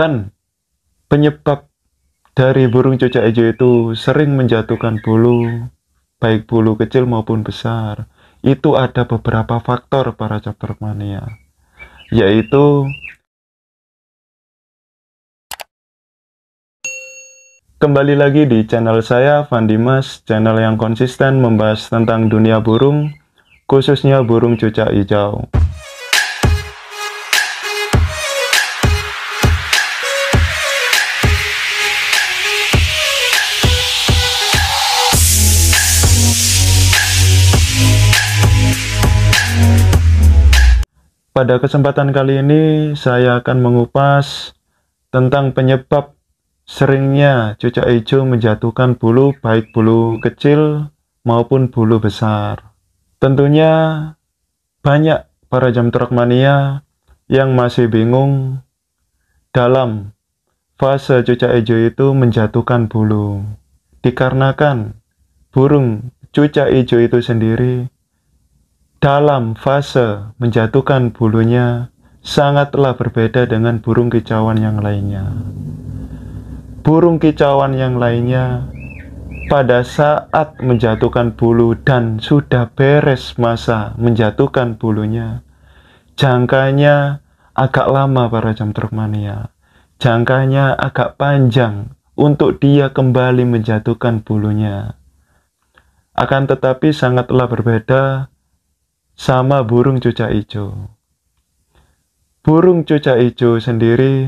Dan penyebab dari burung cucak hijau itu sering menjatuhkan bulu, baik bulu kecil maupun besar. Itu ada beberapa faktor para chapter mania, yaitu Kembali lagi di channel saya, Van Dimas, channel yang konsisten membahas tentang dunia burung, khususnya burung cucak hijau. Pada kesempatan kali ini saya akan mengupas tentang penyebab seringnya cucak hijau menjatuhkan bulu baik bulu kecil maupun bulu besar. Tentunya banyak para jam mania yang masih bingung dalam fase cucak hijau itu menjatuhkan bulu. Dikarenakan burung cucak hijau itu sendiri dalam fase menjatuhkan bulunya sangatlah berbeda dengan burung kicauan yang lainnya. Burung kicauan yang lainnya pada saat menjatuhkan bulu dan sudah beres masa menjatuhkan bulunya, jangkanya agak lama para jam termania. Jangkanya agak panjang untuk dia kembali menjatuhkan bulunya. Akan tetapi sangatlah berbeda sama burung cuca ijo. Burung cuca ijo sendiri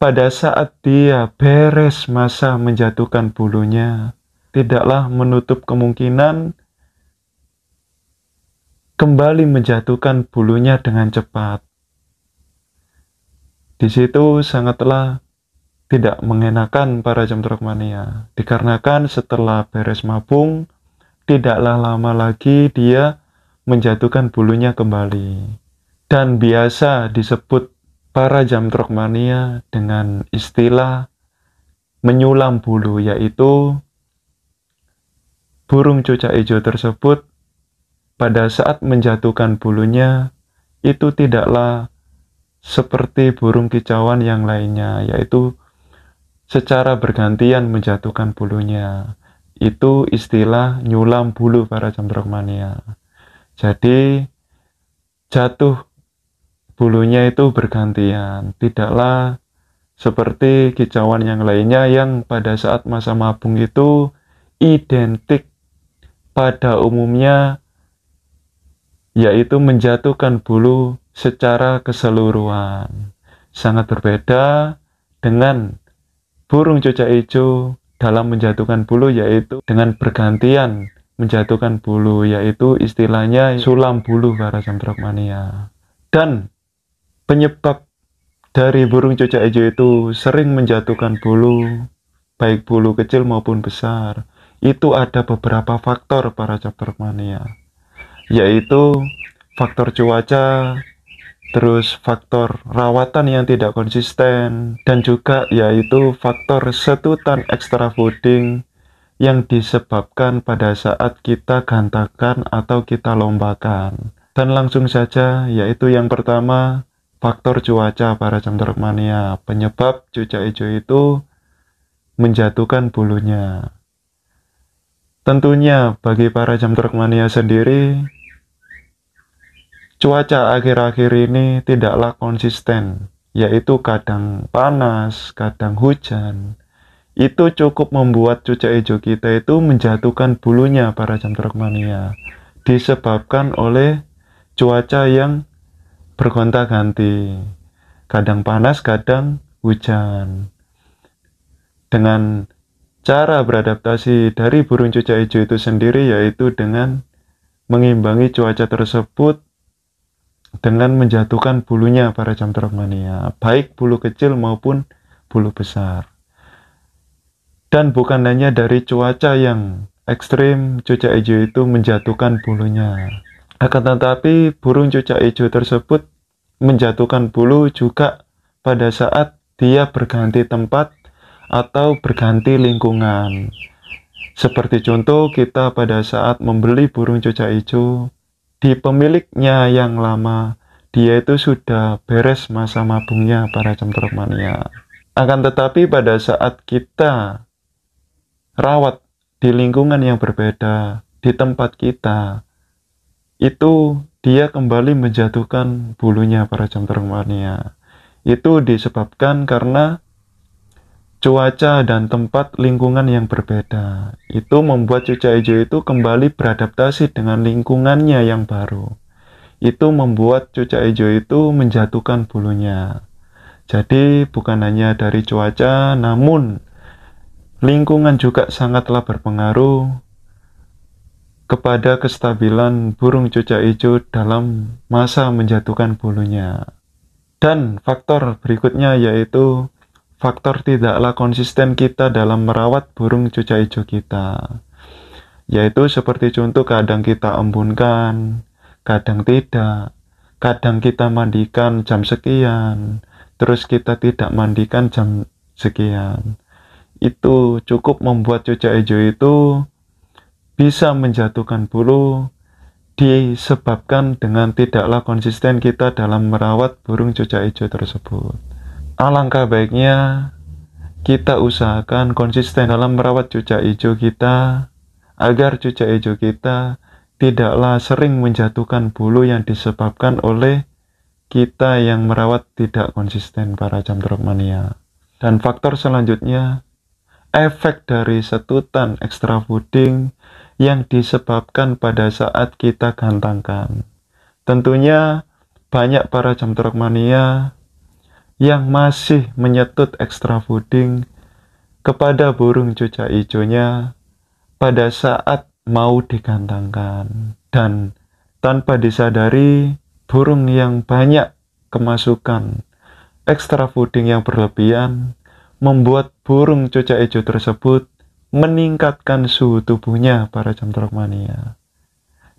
pada saat dia beres masa menjatuhkan bulunya, tidaklah menutup kemungkinan kembali menjatuhkan bulunya dengan cepat. Di situ sangatlah tidak mengenakan para jam mania, dikarenakan setelah beres mabung, tidaklah lama lagi dia menjatuhkan bulunya kembali. Dan biasa disebut para jamtrok mania dengan istilah menyulam bulu, yaitu burung cucak hijau tersebut pada saat menjatuhkan bulunya itu tidaklah seperti burung kicauan yang lainnya, yaitu secara bergantian menjatuhkan bulunya. Itu istilah nyulam bulu para cemprok mania. Jadi jatuh bulunya itu bergantian, tidaklah seperti kicauan yang lainnya yang pada saat masa mabung itu identik pada umumnya yaitu menjatuhkan bulu secara keseluruhan. Sangat berbeda dengan burung cucak hijau dalam menjatuhkan bulu yaitu dengan bergantian menjatuhkan bulu yaitu istilahnya sulam bulu para mania dan penyebab dari burung cucak hijau itu sering menjatuhkan bulu baik bulu kecil maupun besar itu ada beberapa faktor para mania yaitu faktor cuaca terus faktor rawatan yang tidak konsisten dan juga yaitu faktor setutan extra fooding yang disebabkan pada saat kita gantakan atau kita lombakan. Dan langsung saja, yaitu yang pertama, faktor cuaca para cendromania. Penyebab cuaca hijau itu menjatuhkan bulunya. Tentunya bagi para cendromania sendiri, cuaca akhir-akhir ini tidaklah konsisten, yaitu kadang panas, kadang hujan, itu cukup membuat cuca hijau kita itu menjatuhkan bulunya para jamtruk mania disebabkan oleh cuaca yang bergonta-ganti kadang panas kadang hujan dengan cara beradaptasi dari burung cuca hijau itu sendiri yaitu dengan mengimbangi cuaca tersebut dengan menjatuhkan bulunya para jamtruk mania baik bulu kecil maupun bulu besar dan bukan hanya dari cuaca yang ekstrim, cuaca hijau itu menjatuhkan bulunya. Akan tetapi, burung cuaca hijau tersebut menjatuhkan bulu juga pada saat dia berganti tempat atau berganti lingkungan. Seperti contoh kita pada saat membeli burung cuaca hijau, di pemiliknya yang lama, dia itu sudah beres masa mabungnya para cemtermania. Akan tetapi pada saat kita rawat di lingkungan yang berbeda, di tempat kita, itu dia kembali menjatuhkan bulunya para jantung mania. Itu disebabkan karena cuaca dan tempat lingkungan yang berbeda. Itu membuat cuaca hijau itu kembali beradaptasi dengan lingkungannya yang baru. Itu membuat cuaca hijau itu menjatuhkan bulunya. Jadi bukan hanya dari cuaca, namun Lingkungan juga sangatlah berpengaruh kepada kestabilan burung cucak hijau dalam masa menjatuhkan bulunya. Dan faktor berikutnya yaitu faktor tidaklah konsisten kita dalam merawat burung cucak hijau kita. Yaitu seperti contoh kadang kita embunkan, kadang tidak, kadang kita mandikan jam sekian, terus kita tidak mandikan jam sekian itu cukup membuat cucak hijau itu bisa menjatuhkan bulu disebabkan dengan tidaklah konsisten kita dalam merawat burung cucak hijau tersebut. Alangkah baiknya kita usahakan konsisten dalam merawat cucak hijau kita agar cucak hijau kita tidaklah sering menjatuhkan bulu yang disebabkan oleh kita yang merawat tidak konsisten para jam Dan faktor selanjutnya efek dari setutan ekstra puding yang disebabkan pada saat kita gantangkan. Tentunya banyak para jam mania yang masih menyetut ekstra puding kepada burung cucak hijaunya pada saat mau digantangkan dan tanpa disadari burung yang banyak kemasukan ekstra puding yang berlebihan membuat burung cuaca hijau tersebut meningkatkan suhu tubuhnya para camtruk mania.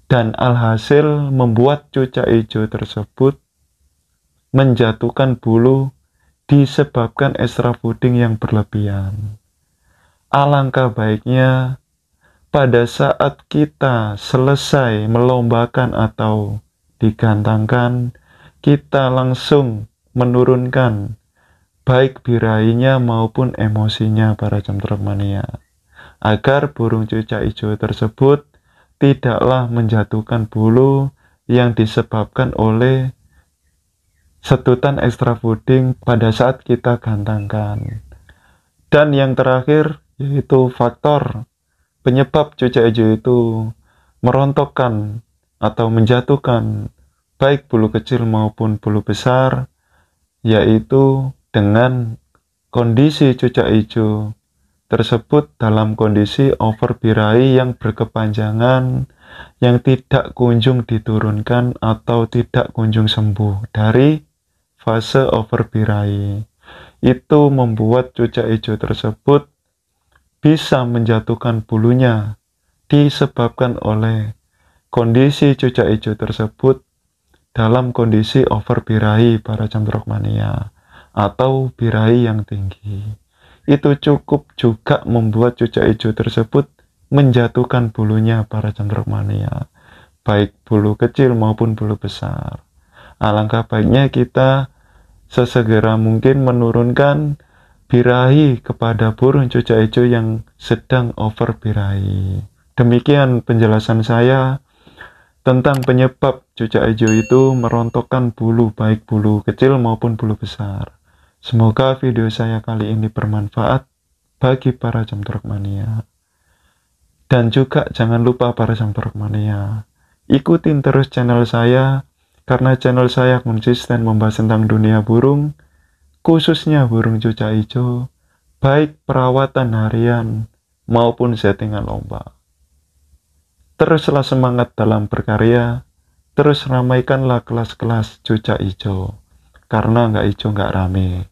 Dan alhasil membuat cuaca hijau tersebut menjatuhkan bulu disebabkan ekstra puding yang berlebihan. Alangkah baiknya pada saat kita selesai melombakan atau digantangkan, kita langsung menurunkan baik birainya maupun emosinya para mania agar burung cucak hijau tersebut tidaklah menjatuhkan bulu yang disebabkan oleh setutan ekstra puding pada saat kita gantangkan. Dan yang terakhir yaitu faktor penyebab cucak hijau itu merontokkan atau menjatuhkan baik bulu kecil maupun bulu besar yaitu dengan kondisi cucak hijau tersebut dalam kondisi birahi yang berkepanjangan yang tidak kunjung diturunkan atau tidak kunjung sembuh dari fase birahi Itu membuat cucak hijau tersebut bisa menjatuhkan bulunya disebabkan oleh kondisi cucak hijau tersebut dalam kondisi birahi para cendrokmania atau birahi yang tinggi. Itu cukup juga membuat cucak hijau tersebut menjatuhkan bulunya para cendermania, baik bulu kecil maupun bulu besar. Alangkah baiknya kita sesegera mungkin menurunkan birahi kepada burung cucak hijau yang sedang over birahi. Demikian penjelasan saya tentang penyebab cucak hijau itu merontokkan bulu baik bulu kecil maupun bulu besar. Semoga video saya kali ini bermanfaat bagi para jam mania. Dan juga jangan lupa para jam mania, ikutin terus channel saya karena channel saya konsisten membahas tentang dunia burung, khususnya burung cuca hijau, baik perawatan harian maupun settingan lomba. Teruslah semangat dalam berkarya, terus ramaikanlah kelas-kelas cuca hijau, karena nggak hijau nggak rame.